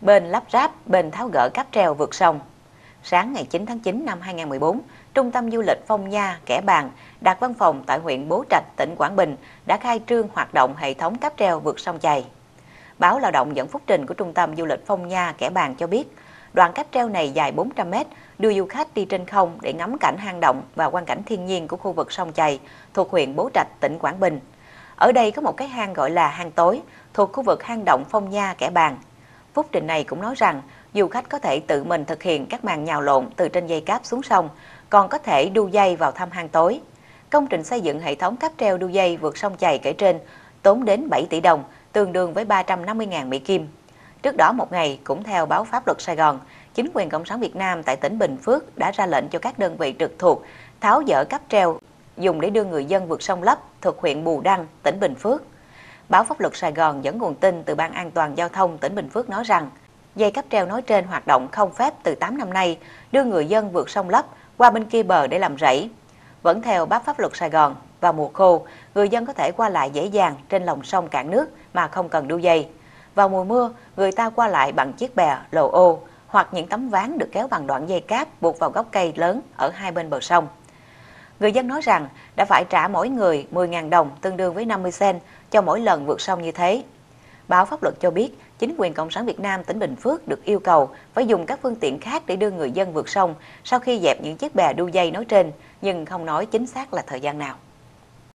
bên lắp ráp, bên tháo gỡ cáp treo vượt sông. Sáng ngày 9 tháng 9 năm 2014, Trung tâm Du lịch Phong Nha, Kẻ Bàng, đặt văn phòng tại huyện Bố Trạch, tỉnh Quảng Bình đã khai trương hoạt động hệ thống cáp treo vượt sông chày. Báo Lao động dẫn phúc trình của Trung tâm Du lịch Phong Nha, Kẻ Bàng cho biết, đoạn cáp treo này dài 400m, đưa du khách đi trên không để ngắm cảnh hang động và quan cảnh thiên nhiên của khu vực sông chày thuộc huyện Bố Trạch, tỉnh Quảng Bình. Ở đây có một cái hang gọi là hang tối, thuộc khu vực hang động Phong Nha, Kẻ Bàng phúc trình này cũng nói rằng du khách có thể tự mình thực hiện các màn nhào lộn từ trên dây cáp xuống sông, còn có thể đu dây vào thăm hang tối. Công trình xây dựng hệ thống cáp treo đu dây vượt sông chày kể trên tốn đến 7 tỷ đồng, tương đương với 350.000 Mỹ Kim. Trước đó một ngày, cũng theo báo Pháp luật Sài Gòn, chính quyền Cộng sản Việt Nam tại tỉnh Bình Phước đã ra lệnh cho các đơn vị trực thuộc tháo dỡ cáp treo dùng để đưa người dân vượt sông Lấp thuộc huyện Bù Đăng, tỉnh Bình Phước. Báo Pháp luật Sài Gòn dẫn nguồn tin từ Ban An toàn Giao thông tỉnh Bình Phước nói rằng, dây cáp treo nói trên hoạt động không phép từ 8 năm nay, đưa người dân vượt sông lấp qua bên kia bờ để làm rẫy. Vẫn theo Báo Pháp luật Sài Gòn, vào mùa khô, người dân có thể qua lại dễ dàng trên lòng sông cạn nước mà không cần đu dây. Vào mùa mưa, người ta qua lại bằng chiếc bè, lồ ô hoặc những tấm ván được kéo bằng đoạn dây cáp buộc vào gốc cây lớn ở hai bên bờ sông. Người dân nói rằng đã phải trả mỗi người 10.000 đồng tương đương với 50 sen cho mỗi lần vượt sông như thế. Báo pháp luật cho biết, chính quyền Cộng sản Việt Nam tỉnh Bình Phước được yêu cầu phải dùng các phương tiện khác để đưa người dân vượt sông sau khi dẹp những chiếc bè đu dây nói trên, nhưng không nói chính xác là thời gian nào.